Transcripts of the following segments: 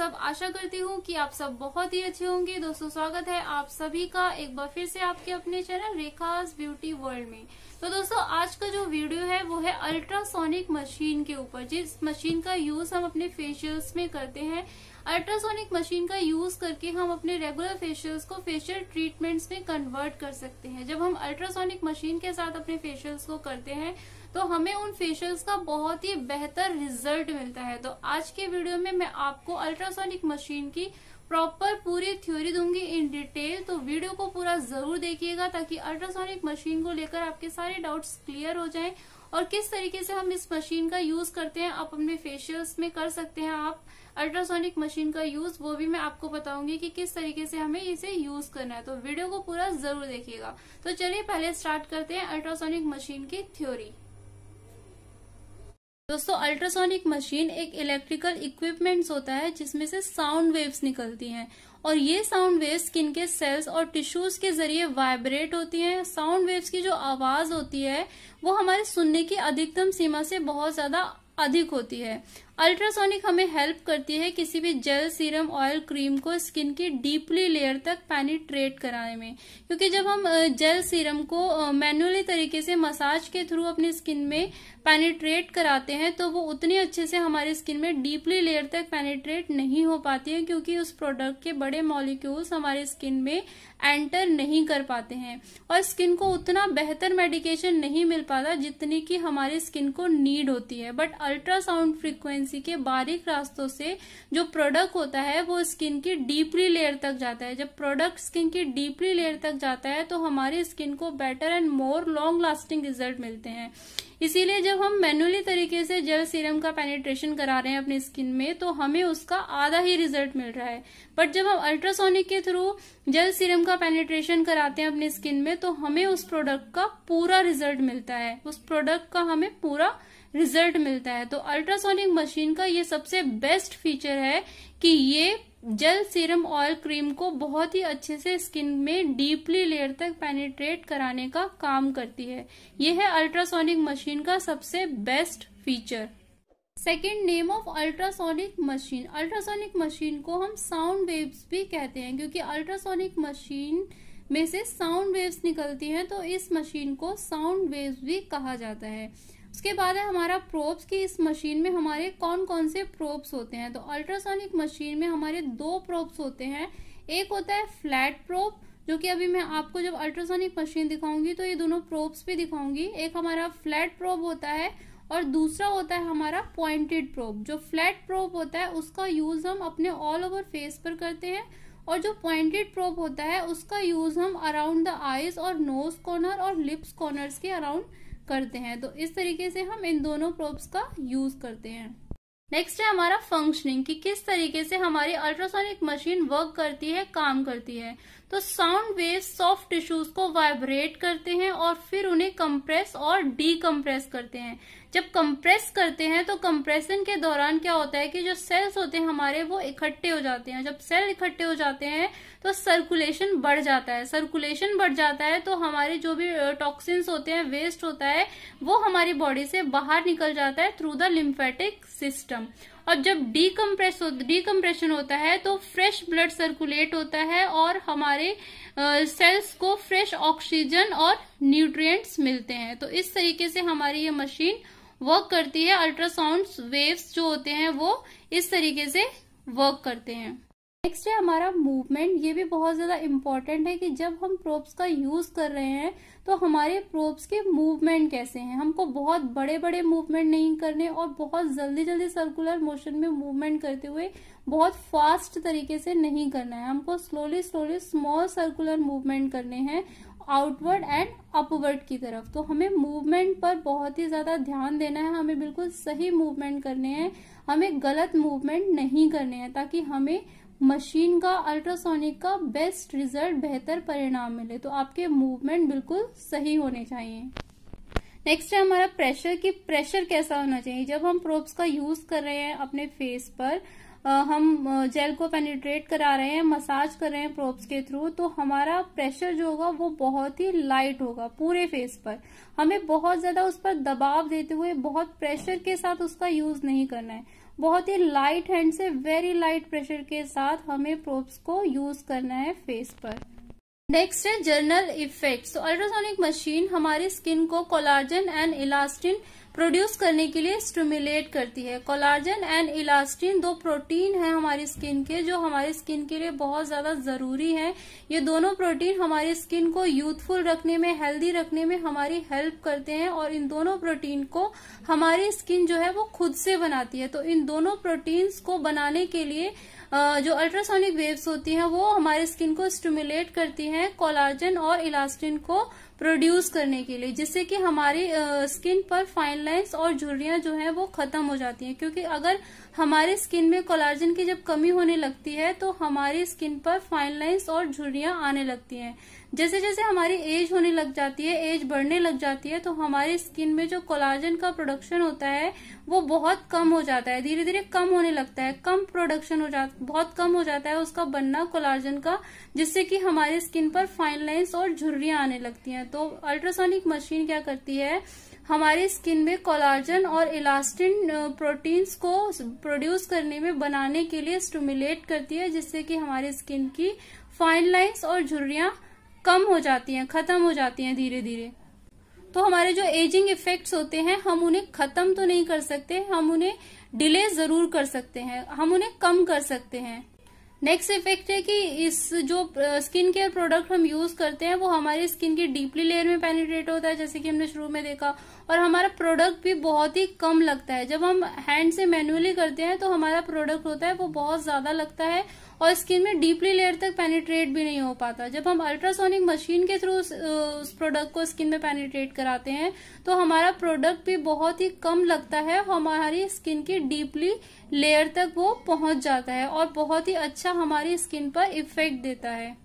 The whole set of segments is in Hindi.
सब आशा करती हूँ कि आप सब बहुत ही अच्छे होंगे दोस्तों स्वागत है आप सभी का एक बार फिर से आपके अपने चैनल रेखास ब्यूटी वर्ल्ड में तो दोस्तों आज का जो वीडियो है वो है अल्ट्रासोनिक मशीन के ऊपर जिस मशीन का यूज हम अपने फेशियल्स में करते हैं अल्ट्रासोनिक मशीन का यूज करके हम अपने रेगुलर फेशियल्स को फेशियल ट्रीटमेंट्स में कन्वर्ट कर सकते हैं जब हम अल्ट्रासोनिक मशीन के साथ अपने फेशियल्स को करते हैं तो हमें उन फेशियल्स का बहुत ही बेहतर रिजल्ट मिलता है तो आज के वीडियो में मैं आपको अल्ट्रासोनिक मशीन की प्रॉपर पूरी थ्योरी दूंगी इन डिटेल तो वीडियो को पूरा जरूर देखिएगा ताकि अल्ट्रासोनिक मशीन को लेकर आपके सारे डाउट्स क्लियर हो जाएं और किस तरीके से हम इस मशीन का यूज करते हैं आप अपने फेशियल्स में कर सकते हैं आप अल्ट्रासोनिक मशीन का यूज वो भी मैं आपको बताऊंगी कि किस तरीके से हमें इसे यूज करना है तो वीडियो को पूरा जरूर देखिएगा तो चलिए पहले स्टार्ट करते हैं अल्ट्रासोनिक मशीन की थ्योरी दोस्तों अल्ट्रासोनिक मशीन एक इलेक्ट्रिकल इक्विपमेंट होता है जिसमें से साउंड वेव्स निकलती हैं और ये साउंड वेव्स स्किन के सेल्स और टिश्यूज के जरिए वाइब्रेट होती हैं साउंड वेव्स की जो आवाज होती है वो हमारे सुनने की अधिकतम सीमा से बहुत ज्यादा अधिक होती है अल्ट्रासोनिक हमें हेल्प करती है किसी भी जेल सीरम ऑयल क्रीम को स्किन की डीपली लेयर तक पेनिट्रेट कराने में क्योंकि जब हम जेल सीरम को मैनुअली तरीके से मसाज के थ्रू अपनी स्किन में पेनिट्रेट कराते हैं तो वो उतने अच्छे से हमारी स्किन में डीपली लेयर तक पेनिट्रेट नहीं हो पाती है क्योंकि उस प्रोडक्ट के बड़े मॉलिक्यूल्स हमारे स्किन में एंटर नहीं कर पाते हैं और स्किन को उतना बेहतर मेडिकेशन नहीं मिल पाता जितनी की हमारी स्किन को नीड होती है बट अल्ट्रासाउंड फ्रिक्वेंसी एजेंसी के बारीक रास्तों से जो प्रोडक्ट होता है वो स्किन की डीपली लेयर तक जाता है जब प्रोडक्ट स्किन की डीपली लेयर तक जाता है तो हमारी स्किन को better and more long lasting result मिलते हैं इसीलिए जब हम मैनुअली तरीके से जेल सीरम का पेनिट्रेशन करा रहे हैं अपनी स्किन में तो हमें उसका आधा ही रिजल्ट मिल रहा है बट जब हम अल्ट्रासोनिक के थ्रू जेल सीरम का पेनिट्रेशन कराते हैं अपनी स्किन में तो हमें उस प्रोडक्ट का पूरा रिजल्ट मिलता है उस प्रोडक्ट का हमें पूरा रिजल्ट मिलता है तो अल्ट्रासोनिक मशीन का ये सबसे बेस्ट फीचर है कि ये जेल सीरम ऑयल क्रीम को बहुत ही अच्छे से स्किन में डीपली लेयर तक पेनिट्रेट कराने का काम करती है यह है अल्ट्रासोनिक मशीन का सबसे best feature second name of ultrasonic machine ultrasonic machine को हम साउंड वेव्स भी कहते हैं क्योंकि अल्ट्रासोनिक मशीन में से साउंड वेव्स निकलती हैं तो इस मशीन को साउंड वेव्स भी कहा जाता है उसके बाद है हमारा प्रोब्स की इस मशीन में हमारे कौन कौन से प्रोब्स होते हैं तो अल्ट्रासोनिक मशीन में हमारे दो प्रोब्स होते हैं एक होता है फ्लैट प्रोब जो कि अभी मैं आपको जब अल्ट्रासोनिक मशीन दिखाऊंगी तो ये दोनों प्रोब्स भी दिखाऊंगी एक हमारा फ्लैट प्रोब होता है और दूसरा होता है हमारा पॉइंटेड प्रोब जो फ्लैट प्रोब होता है उसका यूज़ हम अपने ऑल ओवर फेस पर करते हैं और जो पॉइंटेड प्रोब होता है उसका यूज़ हम अराउंड द आइज और नोज कॉर्नर और लिप्स कॉर्नर के अराउंड करते हैं तो इस तरीके से हम इन दोनों प्रोब्स का यूज करते हैं नेक्स्ट है हमारा फंक्शनिंग कि किस तरीके से हमारी अल्ट्रासोनिक मशीन वर्क करती है काम करती है तो साउंड वेव सॉफ्ट टिश्यूज को वाइब्रेट करते हैं और फिर उन्हें कंप्रेस और डीकम्प्रेस करते हैं जब कंप्रेस करते हैं तो कंप्रेशन के दौरान क्या होता है कि जो सेल्स होते हैं हमारे वो इकट्ठे हो जाते हैं जब सेल इकट्ठे हो जाते हैं तो सर्कुलेशन बढ़ जाता है सर्कुलेशन बढ़ जाता है तो हमारे जो भी टॉक्सिन्स होते हैं वेस्ट होता है वो हमारी बॉडी से बाहर निकल जाता है थ्रू द लिम्फेटिक सिस्टम और जब डीकम्प्रेस डीकम्प्रेशन होता है तो फ्रेश ब्लड सर्कुलेट होता है और हमारे सेल्स को फ्रेश ऑक्सीजन और न्यूट्रिएंट्स मिलते हैं तो इस तरीके से हमारी ये मशीन वर्क करती है अल्ट्रासाउंड वेव्स जो होते हैं वो इस तरीके से वर्क करते हैं नेक्स्ट है हमारा मूवमेंट ये भी बहुत ज़्यादा इम्पोर्टेंट है कि जब हम प्रोप्स का यूज़ कर रहे हैं तो हमारे प्रोप्स के मूवमेंट कैसे हैं हमको बहुत बड़े बड़े मूवमेंट नहीं करने और बहुत जल्दी जल्दी सर्कुलर मोशन में मूवमेंट करते हुए बहुत फास्ट तरीके से नहीं करना है हमको slowly slowly small circular movement करने हैं आउटवर्ड एंड अपवर्ड की तरफ तो हमें मूवमेंट पर बहुत ही ज़्यादा ध्यान देना है हमें बिल्कुल सही मूवमेंट करने हैं हमें गलत मूवमेंट नहीं करने हैं ताकि हमें मशीन का अल्ट्रासोनिक का बेस्ट रिजल्ट बेहतर परिणाम मिले तो आपके मूवमेंट बिल्कुल सही होने चाहिए नेक्स्ट है हमारा प्रेशर कि प्रेशर कैसा होना चाहिए जब हम प्रोब्स का यूज कर रहे हैं अपने फेस पर हम जेल को पेनिट्रेट करा रहे हैं मसाज कर रहे हैं प्रोब्स के थ्रू तो हमारा प्रेशर जो होगा वो बहुत ही लाइट होगा पूरे फेस पर हमें बहुत ज्यादा उस पर दबाव देते हुए बहुत प्रेशर के साथ उसका यूज नहीं करना है बहुत ही लाइट हैंड से वेरी लाइट प्रेशर के साथ हमें प्रोब्स को यूज करना है फेस पर नेक्स्ट है जर्नल इफेक्ट्स अल्ट्रासोनिक मशीन हमारी स्किन को कोलार्जन एंड इलास्टिन प्रोड्यूस करने के लिए स्टिमुलेट करती है कोलाजन एंड इलास्टिन दो प्रोटीन है हमारी स्किन के जो हमारी स्किन के लिए बहुत ज्यादा जरूरी है ये दोनों प्रोटीन हमारी स्किन को यूथफुल रखने में हेल्दी रखने में हमारी हेल्प करते हैं और इन दोनों प्रोटीन को हमारी स्किन जो है वो खुद से बनाती है तो इन दोनों प्रोटीन्स को बनाने के लिए जो अल्ट्रासोनिक वेव्स होती हैं वो हमारे स्किन को स्टिमुलेट करती हैं कोलाजन और इलास्टिन को प्रोड्यूस करने के लिए जिससे कि हमारी स्किन पर फाइन लाइंस और झुर्रियां जो हैं वो खत्म हो जाती हैं क्योंकि अगर हमारे स्किन में कोलाजन की जब कमी होने लगती है तो हमारी स्किन पर फाइन लाइंस और झुर्रियां आने लगती हैं जैसे जैसे हमारी एज होने लग जाती है एज बढ़ने लग जाती है तो हमारी स्किन में जो कोलाजन का प्रोडक्शन होता है वो बहुत कम हो जाता है धीरे धीरे कम होने लगता है कम प्रोडक्शन हो जाता बहुत कम हो जाता है उसका बनना कोलाजन का जिससे कि हमारी स्किन पर फाइन लाइन्स और झुर्रियां आने लगती हैं तो अल्ट्रासोनिक मशीन क्या करती है हमारी स्किन में कोलाजन और इलास्टिन प्रोटीन्स को प्रोड्यूस करने में बनाने के लिए स्टूमुलेट करती है जिससे कि हमारी स्किन की फाइन लाइन्स और झुर्रियां कम हो जाती हैं खत्म हो जाती हैं धीरे धीरे तो हमारे जो एजिंग इफेक्ट्स होते हैं हम उन्हें खत्म तो नहीं कर सकते हम उन्हें डिले जरूर कर सकते हैं हम उन्हें कम कर सकते हैं नेक्स्ट इफेक्ट है कि इस जो स्किन केयर प्रोडक्ट हम यूज करते हैं वो हमारे स्किन के डीपली लेयर में पेनिट्रेट होता है जैसे कि हमने शुरू में देखा और हमारा प्रोडक्ट भी बहुत ही कम लगता है जब हम हैंड से मैन्युअली करते हैं तो हमारा प्रोडक्ट होता है वो बहुत ज्यादा लगता है और स्किन में डीपली लेयर तक पेनिट्रेट भी नहीं हो पाता जब हम अल्ट्रासोनिक मशीन के थ्रू उस, प्रोडक्ट को स्किन में पेनिट्रेट कराते हैं तो हमारा प्रोडक्ट भी बहुत ही कम लगता है हमारी स्किन की डीपली लेयर तक वो पहुंच जाता है और बहुत ही अच्छा हमारी स्किन पर इफेक्ट देता है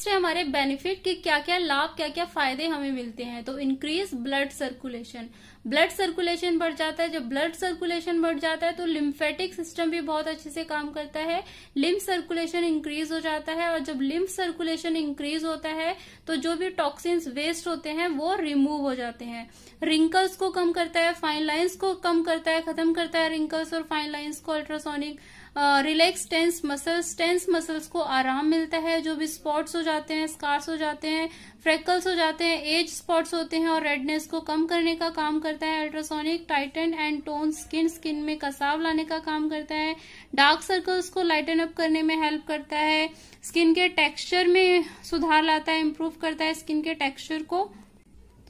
से हमारे बेनिफिट के क्या क्या लाभ क्या क्या फायदे हमें मिलते हैं तो increase blood circulation blood circulation बढ़ जाता है जब ब्लड सर्कुलेशन बढ़ जाता है तो लिम्फेटिक सिस्टम भी बहुत अच्छे से काम करता है लिम्फ सर्कुलेशन इंक्रीज हो जाता है और जब लिम्फ सर्कुलेशन इंक्रीज होता है तो जो भी टॉक्सिन्स वेस्ट होते हैं वो रिमूव हो जाते हैं रिंकल्स को कम करता है फाइन लाइन्स को कम करता है खत्म करता है रिंकल्स और फाइन लाइन्स को ultrasonic relax tense muscles tense muscles को आराम मिलता है जो भी स्पॉट्स हो जाते हैं स्कार्स हो जाते हैं फ्रेकल्स हो जाते हैं एज स्पॉट्स होते हैं और रेडनेस को कम करने का काम करता है ultrasonic tighten and tone skin skin में कसाव लाने का काम करता है डार्क सर्कल्स को लाइटन अप करने में हेल्प करता है स्किन के टेक्सचर में सुधार लाता है इम्प्रूव करता है स्किन के टेक्सचर को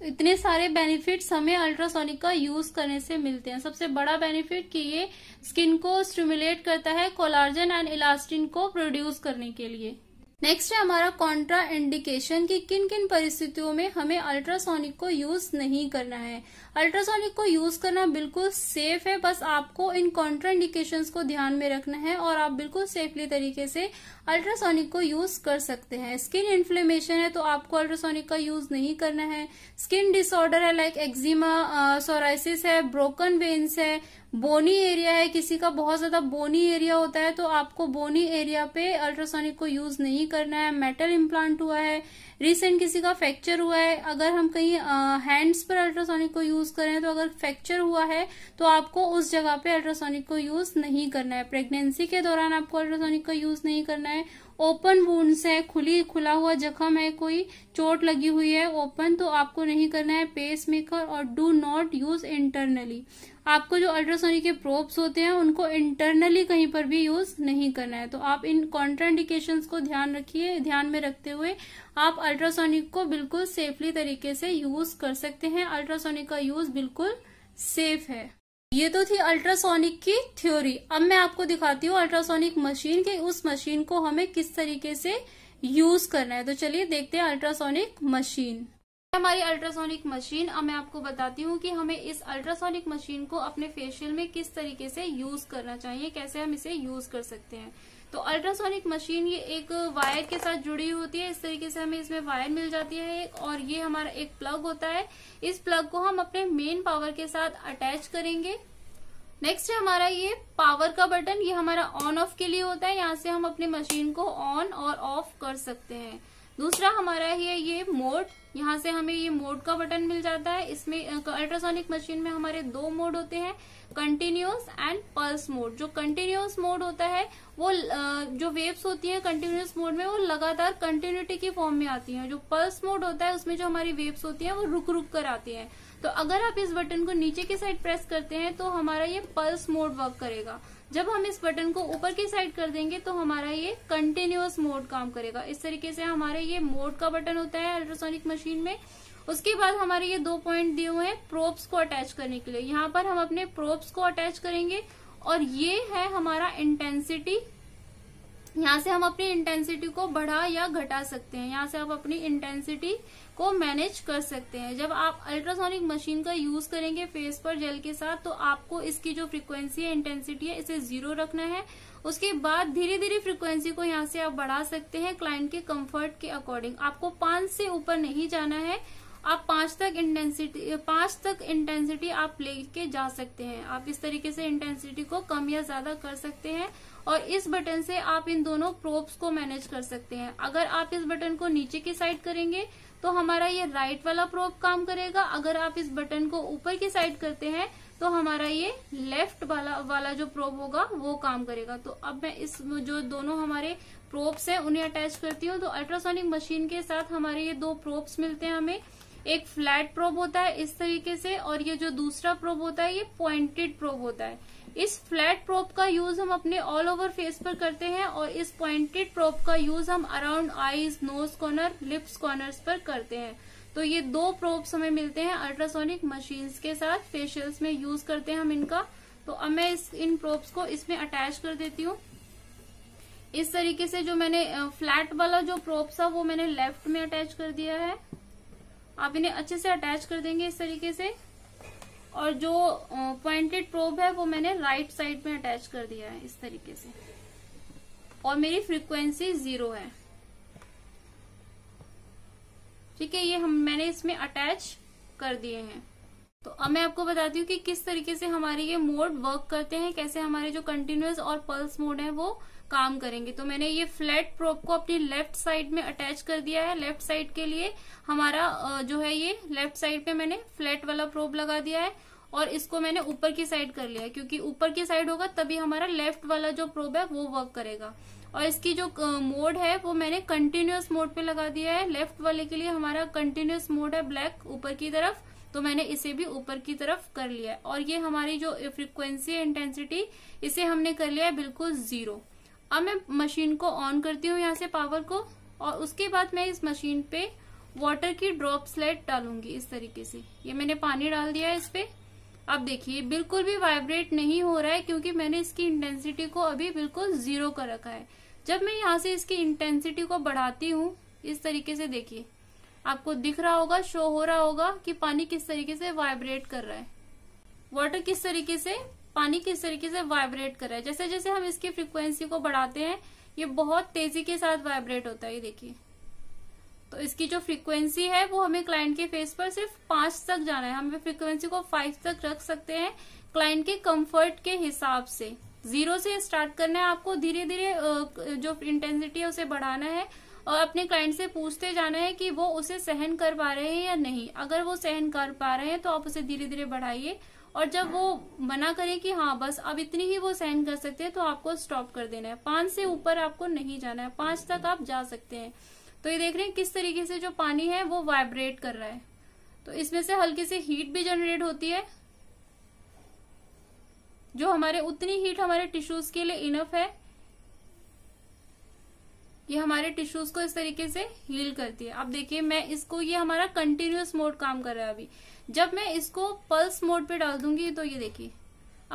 इतने सारे बेनिफिट्स हमें अल्ट्रासोनिक का यूज करने से मिलते हैं सबसे बड़ा बेनिफिट कि ये स्किन को स्टिमुलेट करता है कोलार्जन एंड इलास्टिन को प्रोड्यूस करने के लिए नेक्स्ट है हमारा कॉन्ट्रा इंडिकेशन कि किन किन परिस्थितियों में हमें अल्ट्रासोनिक को यूज नहीं करना है अल्ट्रासोनिक को यूज करना बिल्कुल सेफ है बस आपको इन कॉन्ट्रा इंडिकेशन को ध्यान में रखना है और आप बिल्कुल सेफली तरीके से अल्ट्रासोनिक को यूज कर सकते हैं स्किन इन्फ्लेमेशन है तो आपको अल्ट्रासोनिक का यूज नहीं करना है स्किन डिसऑर्डर है लाइक एक्जिमा सोराइसिस है ब्रोकन वेन्स है बोनी एरिया है किसी का बहुत ज्यादा बोनी एरिया होता है तो आपको बोनी एरिया पे अल्ट्रासोनिक को यूज नहीं करना है मेटल इम्प्लांट हुआ है रिसेंट किसी का फ्रैक्चर हुआ है अगर हम कहीं हैंड्स पर अल्ट्रासोनिक को यूज करें तो अगर फ्रैक्चर हुआ है तो आपको उस जगह पे अल्ट्रासोनिक को यूज नहीं करना है प्रेगनेंसी के दौरान आपको अल्ट्रासोनिक का यूज नहीं करना है ओपन वूंड्स है खुली खुला हुआ जख्म है कोई चोट लगी हुई है ओपन तो आपको नहीं करना है पेस मेकर और डू नॉट यूज इंटरनली आपको जो अल्ट्रासोनिक के प्रोब्स होते हैं उनको इंटरनली कहीं पर भी यूज नहीं करना है तो आप इन कॉन्ट्राइंडिकेशन को ध्यान रखिए ध्यान में रखते हुए आप अल्ट्रासोनिक को बिल्कुल सेफली तरीके से यूज कर सकते हैं अल्ट्रासोनिक का यूज बिल्कुल सेफ है ये तो थी अल्ट्रासोनिक की थ्योरी अब मैं आपको दिखाती हूँ अल्ट्रासोनिक मशीन के उस मशीन को हमें किस तरीके से यूज करना है तो चलिए देखते हैं अल्ट्रासोनिक मशीन हमारी अल्ट्रासोनिक मशीन अब मैं आपको बताती हूँ कि हमें इस अल्ट्रासोनिक मशीन को अपने फेशियल में किस तरीके से यूज करना चाहिए कैसे हम इसे यूज कर सकते हैं तो अल्ट्रासोनिक मशीन ये एक वायर के साथ जुड़ी होती है इस तरीके से हमें इसमें वायर मिल जाती है और ये हमारा एक प्लग होता है इस प्लग को हम अपने मेन पावर के साथ अटैच करेंगे नेक्स्ट है हमारा ये पावर का बटन ये हमारा ऑन ऑफ के लिए होता है यहाँ से हम अपनी मशीन को ऑन और ऑफ कर सकते हैं दूसरा हमारा है ये मोड यहाँ से हमें ये मोड का बटन मिल जाता है इसमें अल्ट्रासोनिक मशीन में हमारे दो मोड होते हैं कंटिन्यूस एंड पल्स मोड जो कंटिन्यूस मोड होता है वो जो वेव्स होती है कंटिन्यूस मोड में वो लगातार कंटिन्यूटी के फॉर्म में आती है जो पल्स मोड होता है उसमें जो हमारी वेव्स होती है वो रुक रुक कर आती है तो अगर आप इस बटन को नीचे की साइड प्रेस करते हैं तो हमारा ये पल्स मोड वर्क करेगा जब हम इस बटन को ऊपर की साइड कर देंगे तो हमारा ये कंटिन्यूस मोड काम करेगा इस तरीके से हमारे ये मोड का बटन होता है अल्ट्रासोनिक मशीन में उसके बाद हमारे ये दो पॉइंट दिए हुए हैं प्रोप्स को अटैच करने के लिए यहाँ पर हम अपने प्रोप्स को अटैच करेंगे और ये है हमारा इंटेंसिटी यहाँ से हम अपनी इंटेंसिटी को बढ़ा या घटा सकते हैं यहाँ से आप अपनी इंटेंसिटी को मैनेज कर सकते हैं जब आप अल्ट्रासोनिक मशीन का यूज करेंगे फेस पर जेल के साथ तो आपको इसकी जो फ्रीक्वेंसी है इंटेंसिटी है इसे जीरो रखना है उसके बाद धीरे धीरे फ्रीक्वेंसी को यहाँ से आप बढ़ा सकते हैं क्लाइंट के कंफर्ट के अकॉर्डिंग आपको पांच से ऊपर नहीं जाना है आप पांच तक इंटेंसिटी पांच तक इंटेंसिटी आप लेके जा सकते हैं आप इस तरीके से इंटेंसिटी को कम या ज्यादा कर सकते हैं और इस बटन से आप इन दोनों प्रोब्स को मैनेज कर सकते हैं अगर आप इस बटन को नीचे की साइड करेंगे तो हमारा ये राइट वाला प्रोब काम करेगा अगर आप इस बटन को ऊपर की साइड करते हैं तो हमारा ये लेफ्ट वाला वाला जो प्रोब होगा वो काम करेगा तो अब मैं इस जो दोनों हमारे प्रोब्स हैं उन्हें अटैच करती हूँ तो अल्ट्रासोनिक मशीन के साथ हमारे ये दो प्रोब्स मिलते हैं हमें एक फ्लैट प्रोब होता है इस तरीके से और ये जो दूसरा प्रोब होता है ये पॉइंटेड प्रोब होता है इस फ्लैट प्रोप का यूज हम अपने ऑल ओवर फेस पर करते हैं और इस पॉइंटेड प्रोप का यूज हम around eyes nose corner lips corner पर करते हैं तो ये दो प्रोप्स हमें मिलते हैं अल्ट्रासोनिक मशीन्स के साथ फेशियल्स में यूज करते हैं हम इनका तो अब मैं इस इन प्रोप्स को इसमें अटैच कर देती हूँ इस तरीके से जो मैंने फ्लैट वाला जो प्रोप था वो मैंने लेफ्ट में अटैच कर दिया है आप इन्हें अच्छे से अटैच कर देंगे इस तरीके से और जो पॉइंटेड प्रोब है वो मैंने राइट साइड में अटैच कर दिया है इस तरीके से और मेरी फ्रीक्वेंसी जीरो है ठीक है ये हम मैंने इसमें अटैच कर दिए हैं तो अब मैं आपको बताती हूँ कि किस तरीके से हमारे ये मोड वर्क करते हैं कैसे हमारे जो कंटिन्यूस और पल्स मोड है वो काम करेंगे तो मैंने ये फ्लैट प्रोप को अपनी लेफ्ट साइड में अटैच कर दिया है लेफ्ट साइड के लिए हमारा जो है ये लेफ्ट साइड पे मैंने फ्लैट वाला प्रोप लगा दिया है और इसको मैंने ऊपर की साइड कर लिया है क्योंकि ऊपर की साइड होगा तभी हमारा लेफ्ट वाला जो प्रोब है वो वर्क करेगा और इसकी जो मोड है वो मैंने कंटिन्यूस मोड पे लगा दिया है लेफ्ट वाले के लिए हमारा कंटिन्यूस मोड है ब्लैक ऊपर की तरफ तो मैंने इसे भी ऊपर की तरफ कर लिया है और ये हमारी जो फ्रिक्वेंसी है इंटेंसिटी इसे हमने कर लिया है बिल्कुल जीरो अब मैं मशीन को ऑन करती हूँ यहाँ से पावर को और उसके बाद मैं इस मशीन पे वाटर की ड्रॉप स्लेट डालूंगी इस तरीके से ये मैंने पानी डाल दिया है इस पे अब देखिए बिल्कुल भी वाइब्रेट नहीं हो रहा है क्योंकि मैंने इसकी इंटेंसिटी को अभी बिल्कुल जीरो कर रखा है जब मैं यहाँ से इसकी इंटेंसिटी को बढ़ाती हूँ इस तरीके से देखिए आपको दिख रहा होगा शो हो रहा होगा कि पानी किस तरीके से वाइब्रेट कर रहा है वाटर किस तरीके से पानी किस तरीके से वाइब्रेट कर रहा है जैसे जैसे हम इसकी फ्रिक्वेंसी को बढ़ाते हैं ये बहुत तेजी के साथ वाइब्रेट होता है ये देखिए तो इसकी जो फ्रीक्वेंसी है वो हमें क्लाइंट के फेस पर सिर्फ पांच तक जाना है हम फ्रीक्वेंसी को फाइव तक रख सकते हैं क्लाइंट के कंफर्ट के हिसाब से जीरो से स्टार्ट करना है आपको धीरे धीरे जो इंटेंसिटी है उसे बढ़ाना है और अपने क्लाइंट से पूछते जाना है कि वो उसे सहन कर पा रहे हैं या नहीं अगर वो सहन कर पा रहे हैं तो आप उसे धीरे धीरे बढ़ाइए और जब वो मना करे कि हाँ बस अब इतनी ही वो सहन कर सकते हैं तो आपको स्टॉप कर देना है पांच से ऊपर आपको नहीं जाना है पांच तक आप जा सकते हैं तो ये देख रहे हैं किस तरीके से जो पानी है वो वाइब्रेट कर रहा है तो इसमें से हल्की सी हीट भी जनरेट होती है जो हमारे उतनी हीट हमारे टिश्यूज के लिए इनफ है ये हमारे टिश्यूज को इस तरीके से हील करती है अब देखिए मैं इसको ये हमारा कंटिन्यूस मोड काम कर रहा है अभी जब मैं इसको पल्स मोड पे डाल दूंगी तो ये देखिए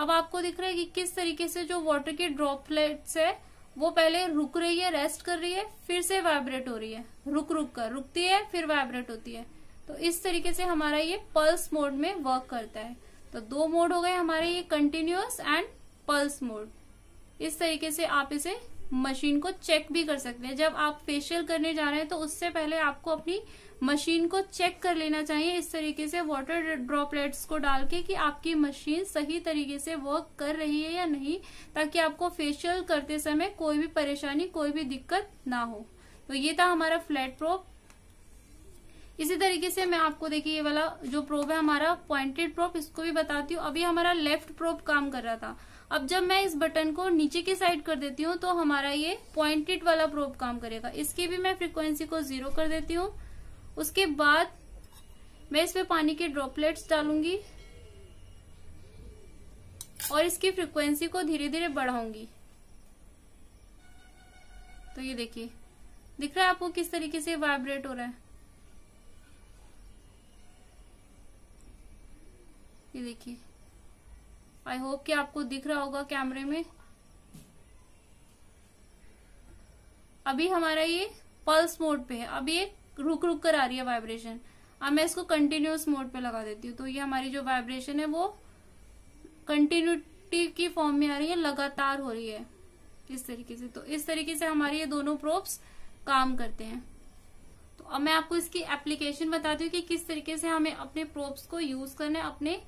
अब आपको दिख रहा है कि किस तरीके से जो वाटर की ड्रॉपलेट्स है वो पहले रुक रही है रेस्ट कर रही है फिर से वाइब्रेट हो रही है रुक रुक कर रुकती है फिर वाइब्रेट होती है तो इस तरीके से हमारा ये पल्स मोड में वर्क करता है तो दो मोड हो गए हमारे ये कंटिन्यूस एंड पल्स मोड इस तरीके से आप इसे मशीन को चेक भी कर सकते हैं जब आप फेशियल करने जा रहे हैं तो उससे पहले आपको अपनी मशीन को चेक कर लेना चाहिए इस तरीके से वाटर ड्रॉपलेट्स को डाल के कि आपकी मशीन सही तरीके से वर्क कर रही है या नहीं ताकि आपको फेशियल करते समय कोई भी परेशानी कोई भी दिक्कत ना हो तो ये था हमारा फ्लैट प्रोप इसी तरीके से मैं आपको देखिए ये वाला जो प्रोब है हमारा पॉइंटेड प्रोप इसको भी बताती हूँ अभी हमारा लेफ्ट प्रोप काम कर रहा था अब जब मैं इस बटन को नीचे की साइड कर देती हूँ तो हमारा ये पॉइंटेड वाला प्रोब काम करेगा इसकी भी मैं फ्रिक्वेंसी को जीरो कर देती हूँ उसके बाद मैं इसमें पानी के ड्रॉपलेट्स डालूंगी और इसकी फ्रिक्वेंसी को धीरे धीरे बढ़ाऊंगी तो ये देखिए दिख रहा है आपको किस तरीके से वाइब्रेट हो रहा है ये देखिए आई होप कि आपको दिख रहा होगा कैमरे में अभी हमारा ये पल्स मोड पे है अब ये रुक रुक कर आ रही है वाइब्रेशन अब मैं इसको कंटिन्यूस मोड पे लगा देती हूँ तो ये हमारी जो वाइब्रेशन है वो कंटिन्यूटी की फॉर्म में आ रही है लगातार हो रही है इस तरीके से तो इस तरीके से हमारे ये दोनों प्रोप्स काम करते हैं तो अब मैं आपको इसकी एप्लीकेशन बताती हूँ कि किस तरीके से हमें अपने प्रोप्स को यूज करना है अपने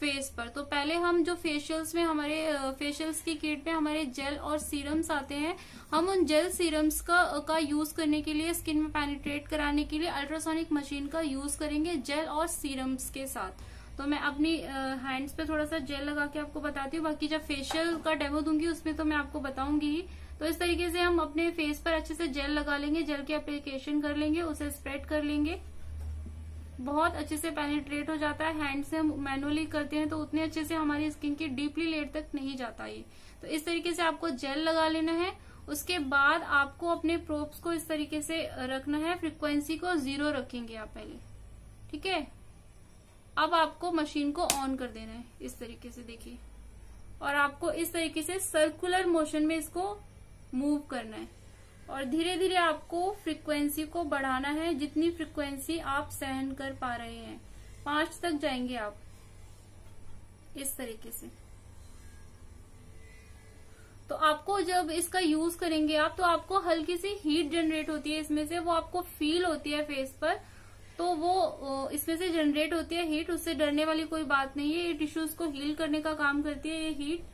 फेस पर तो पहले हम जो फेशियल्स में हमारे फेशियल्स की किट में हमारे जेल और सीरम्स आते हैं हम उन जेल सीरम्स का का यूज करने के लिए स्किन में पेनिट्रेट कराने के लिए अल्ट्रासोनिक मशीन का यूज करेंगे जेल और सीरम्स के साथ तो मैं अपनी हैंड्स पे थोड़ा सा जेल लगा के आपको बताती हूँ बाकी जब फेशियल का डेमो दूंगी उसमें तो मैं आपको बताऊंगी ही तो इस तरीके से हम अपने फेस पर अच्छे से जेल लगा लेंगे जेल की अप्लीकेशन कर लेंगे उसे स्प्रेड कर लेंगे बहुत अच्छे से पेनिट्रेट हो जाता है हैंड से हम मैनुअली करते हैं तो उतने अच्छे से हमारी स्किन के डीपली लेयर तक नहीं जाता ये तो इस तरीके से आपको जेल लगा लेना है उसके बाद आपको अपने प्रोप्स को इस तरीके से रखना है फ्रिक्वेंसी को जीरो रखेंगे आप पहले ठीक है अब आपको मशीन को ऑन कर देना है इस तरीके से देखिए और आपको इस तरीके से सर्कुलर मोशन में इसको मूव करना है और धीरे धीरे आपको फ्रीक्वेंसी को बढ़ाना है जितनी फ्रीक्वेंसी आप सहन कर पा रहे हैं पांच तक जाएंगे आप इस तरीके से तो आपको जब इसका यूज करेंगे आप तो आपको हल्की सी हीट जनरेट होती है इसमें से वो आपको फील होती है फेस पर तो वो इसमें से जनरेट होती है हीट उससे डरने वाली कोई बात नहीं है ये टिश्यूज को हील करने का काम करती है ये हीट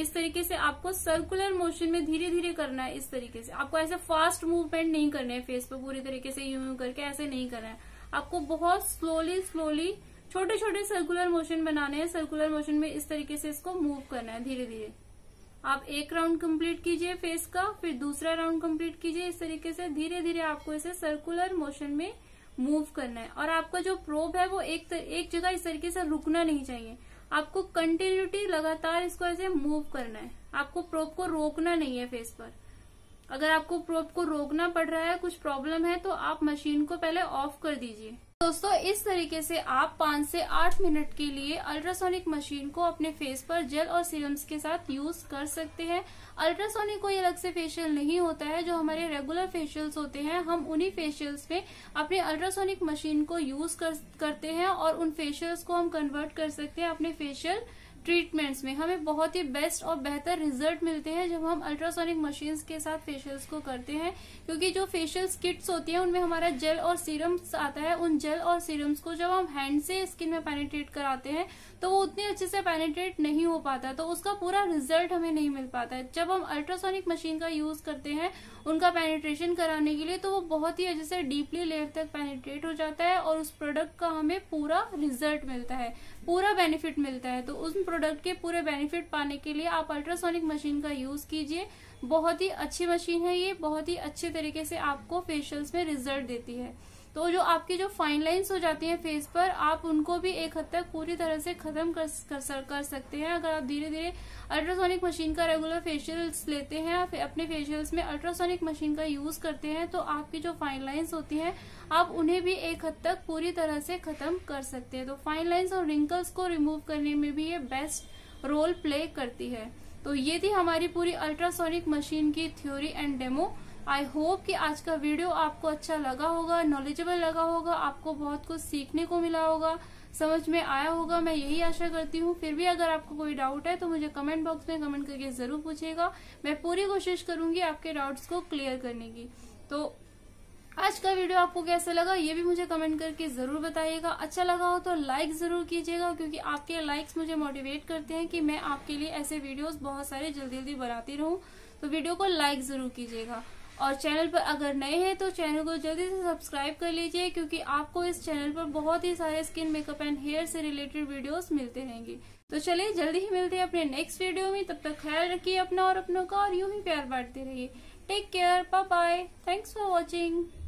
इस तरीके से आपको सर्कुलर मोशन में धीरे धीरे करना है इस तरीके से आपको ऐसे फास्ट मूवमेंट नहीं करना है फेस पर पूरी तरीके से यू यू करके ऐसे नहीं करना है आपको बहुत स्लोली स्लोली छोटे छोटे सर्कुलर मोशन बनाने हैं सर्कुलर मोशन में इस तरीके से इसको मूव करना है धीरे धीरे आप एक राउंड कंप्लीट कीजिए फेस का फिर दूसरा राउंड कंप्लीट कीजिए इस तरीके से धीरे धीरे आपको इसे सर्कुलर मोशन में मूव करना है और आपका जो प्रोब है वो एक एक जगह इस तरीके से रुकना नहीं चाहिए आपको कंटिन्यूटी लगातार इसको ऐसे मूव करना है आपको प्रोप को रोकना नहीं है फेस पर अगर आपको प्रोप को रोकना पड़ रहा है कुछ प्रॉब्लम है तो आप मशीन को पहले ऑफ कर दीजिए दोस्तों इस तरीके से आप पाँच से आठ मिनट के लिए अल्ट्रासोनिक मशीन को अपने फेस पर जेल और सीरम्स के साथ यूज कर सकते हैं अल्ट्रासोनिक कोई अलग से फेशियल नहीं होता है जो हमारे रेगुलर फेशियल्स होते हैं हम उन्हीं फेशियल्स में अपने अल्ट्रासोनिक मशीन को यूज कर, करते हैं और उन फेशियल्स को हम कन्वर्ट कर सकते हैं अपने फेशियल ट्रीटमेंट्स में हमें बहुत ही बेस्ट और बेहतर रिजल्ट मिलते हैं जब हम अल्ट्रासोनिक मशीन्स के साथ फेशियल्स को करते हैं क्योंकि जो फेशियल्स किट्स होती हैं उनमें हमारा जेल और सीरम्स आता है उन जेल और सीरम्स को जब हम हैंड से स्किन में पेनिट्रेट कराते हैं तो वो उतने अच्छे से पेनिट्रेट नहीं हो पाता तो उसका पूरा रिजल्ट हमें नहीं मिल पाता है जब हम अल्ट्रासोनिक मशीन का यूज करते हैं उनका पेनिट्रेशन कराने के लिए तो वो बहुत ही अच्छे से डीपली लेयर तक पेनिट्रेट हो जाता है और उस प्रोडक्ट का हमें पूरा रिजल्ट मिलता है पूरा बेनिफिट मिलता है तो उस प्रोडक्ट के पूरे बेनिफिट पाने के लिए आप अल्ट्रासोनिक मशीन का यूज कीजिए बहुत ही अच्छी मशीन है ये बहुत ही अच्छे तरीके से आपको फेशियल्स में रिजल्ट देती है तो जो आपकी जो फाइन लाइन्स हो जाती हैं फेस पर आप उनको भी एक हद तक पूरी तरह से खत्म कर, कर, कर सकते हैं अगर आप धीरे धीरे अल्ट्रासोनिक मशीन का रेगुलर फेशियल्स लेते हैं अपने फेशियल्स में अल्ट्रासोनिक मशीन का यूज करते हैं तो आपकी जो फाइन लाइन्स होती हैं आप उन्हें भी एक हद तक पूरी तरह से खत्म कर सकते हैं तो फाइन लाइन्स और रिंकल्स को रिमूव करने में भी ये बेस्ट रोल प्ले करती है तो ये थी हमारी पूरी अल्ट्रासोनिक मशीन की theory and demo I hope कि आज का वीडियो आपको अच्छा लगा होगा नॉलेजेबल लगा होगा आपको बहुत कुछ सीखने को मिला होगा समझ में आया होगा मैं यही आशा करती हूँ फिर भी अगर आपको कोई डाउट है तो मुझे कमेंट बॉक्स में कमेंट करके जरूर पूछेगा मैं पूरी कोशिश करूंगी आपके डाउट्स को क्लियर करने की तो आज का वीडियो आपको कैसा लगा ये भी मुझे कमेंट करके जरूर बताइएगा अच्छा लगा हो तो लाइक जरूर कीजिएगा क्योंकि आपके लाइक्स मुझे मोटिवेट करते हैं कि मैं आपके लिए ऐसे वीडियोस बहुत सारे जल्दी जल्दी बनाती रहूं तो वीडियो को लाइक जरूर कीजिएगा और चैनल पर अगर नए हैं तो चैनल को जल्दी से सब्सक्राइब कर लीजिए क्योंकि आपको इस चैनल पर बहुत ही सारे स्किन मेकअप एंड हेयर से रिलेटेड वीडियोस मिलते रहेंगे तो चलिए जल्दी ही मिलते हैं अपने नेक्स्ट वीडियो में तब तक ख्याल रखिए अपना और अपनों का और यूं ही प्यार बांटते रहिए take care bye bye thanks for watching